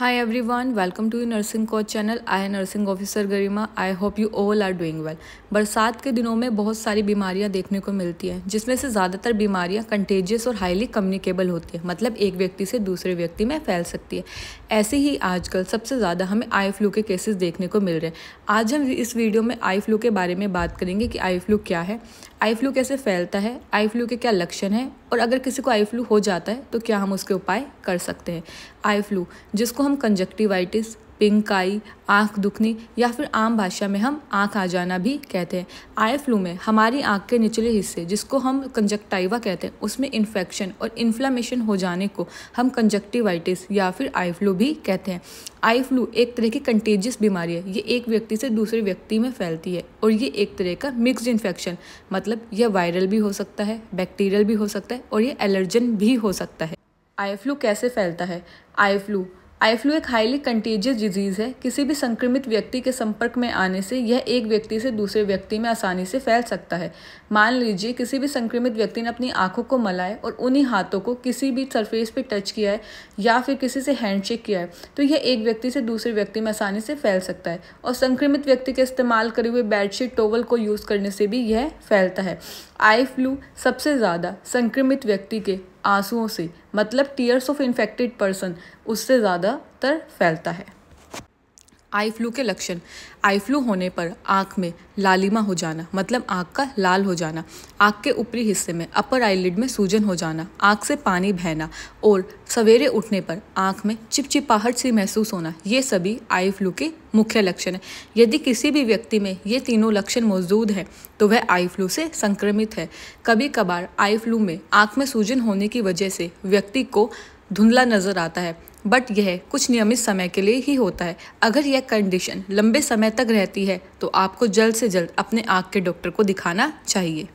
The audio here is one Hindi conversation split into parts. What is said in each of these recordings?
high one welcome to you nursing coach channel I nursing officer Garima I hope you all are doing well बरसात के दिनों में बहुत सारी बीमारियां देखने को मिलती हैं जिसमें से ज़्यादातर बीमारियां कंटेजियस और हाईली कम्युनिकेबल होती है मतलब एक व्यक्ति से दूसरे व्यक्ति में फैल सकती है ऐसे ही आजकल सबसे ज़्यादा हमें आई फ्लू के केसेस देखने को मिल रहे हैं आज हम इस वीडियो में आई फ्लू के बारे में बात करेंगे कि आई फ्लू क्या है आई फ्लू कैसे फैलता है आई फ्लू के क्या लक्षण हैं और अगर किसी को आई फ्लू हो जाता है तो क्या हम उसके उपाय कर सकते हैं आई फ्लू जिसको हम कंजक्टिवाइटिस पिंक आई आँख दुखनी या फिर आम भाषा में हम आँख आ जाना भी कहते हैं आई फ्लू में हमारी आँख के निचले हिस्से जिसको हम कंजक्टाइवा कहते हैं उसमें इन्फेक्शन और इन्फ्लामेशन हो जाने को हम कंजक्टिवाइटिस या फिर आई फ्लू भी कहते हैं आई फ्लू एक तरह की कंटेजियस बीमारी है ये एक व्यक्ति से दूसरे व्यक्ति में फैलती है और ये एक तरह का मिक्सड इन्फेक्शन मतलब यह वायरल भी हो सकता है बैक्टीरियल भी हो सकता है और ये एलर्जन भी हो सकता है आई फ्लू कैसे फैलता है आई फ्लू आई फ्लू एक हाईली कंटेजियस डिजीज़ है किसी भी संक्रमित व्यक्ति के संपर्क में आने से यह एक व्यक्ति से दूसरे व्यक्ति में आसानी से फैल सकता है मान लीजिए किसी भी संक्रमित व्यक्ति ने अपनी आंखों को मलाए और उन्हीं हाथों को किसी भी सरफेस पे टच किया है या फिर किसी से हैंडशेक किया है तो यह एक व्यक्ति से दूसरे व्यक्ति में आसानी से फैल सकता है और संक्रमित व्यक्ति के इस्तेमाल करे हुए बेडशीट टोवल को यूज़ करने से भी यह फैलता है आई फ्लू सबसे ज़्यादा संक्रमित व्यक्ति के आंसुओं से मतलब टीयर्स ऑफ इन्फेक्टेड पर्सन उससे ज़्यादातर फैलता है आई फ्लू के लक्षण आई फ्लू होने पर आँख में लालिमा हो जाना मतलब आँख का लाल हो जाना आँख के ऊपरी हिस्से में अपर आईलिड में सूजन हो जाना आँख से पानी बहना और सवेरे उठने पर आँख में चिपचिपाहट सी महसूस होना ये सभी आई फ्लू के मुख्य लक्षण हैं यदि किसी भी व्यक्ति में ये तीनों लक्षण मौजूद हैं तो वह आई फ्लू से संक्रमित है कभी कभार आई फ्लू में आँख में सूजन होने की वजह से व्यक्ति को धुंधला नजर आता है बट यह कुछ नियमित समय के लिए ही होता है अगर यह कंडीशन लंबे समय तक रहती है तो आपको जल्द से जल्द अपने आँख के डॉक्टर को दिखाना चाहिए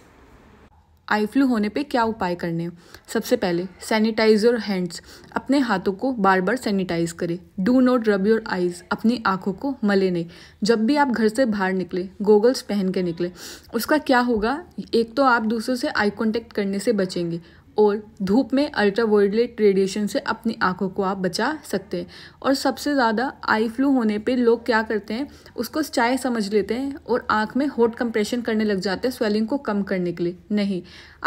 आई फ्लू होने पे क्या उपाय करने हैं सबसे पहले सैनिटाइजर हैंड्स अपने हाथों को बार बार सैनिटाइज करें do not rub your eyes अपनी आंखों को मले नहीं जब भी आप घर से बाहर निकले गोगल्स पहन के निकले उसका क्या होगा एक तो आप दूसरों से आई कांटेक्ट करने से बचेंगे और धूप में अल्ट्रावायलेट रेडिएशन से अपनी आंखों को आप बचा सकते हैं और सबसे ज़्यादा आई फ्लू होने पे लोग क्या करते हैं उसको चाय समझ लेते हैं और आंख में होट कंप्रेशन करने लग जाते हैं स्वेलिंग को कम करने के लिए नहीं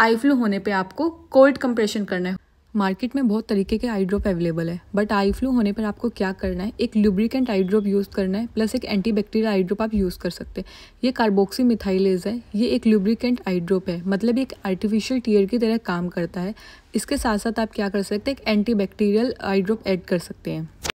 आई फ्लू होने पे आपको कोल्ड कंप्रेशन करना है मार्केट में बहुत तरीके के आई ड्रॉप अवेलेबल है बट आई फ्लू होने पर आपको क्या करना है एक लुब्रिकेंट आई ड्रॉप यूज़ करना है प्लस एक एंटी बैक्टीरियल आई ड्रॉप आप यूज़ कर सकते हैं ये कार्बोक्सी मिथाइलेज है ये एक लुब्रिकेंट आई ड्रॉप है मतलब एक आर्टिफिशियल टीयर की तरह काम करता है इसके साथ साथ आप क्या कर सकते हैं एक anti bacterial eye drop add कर सकते हैं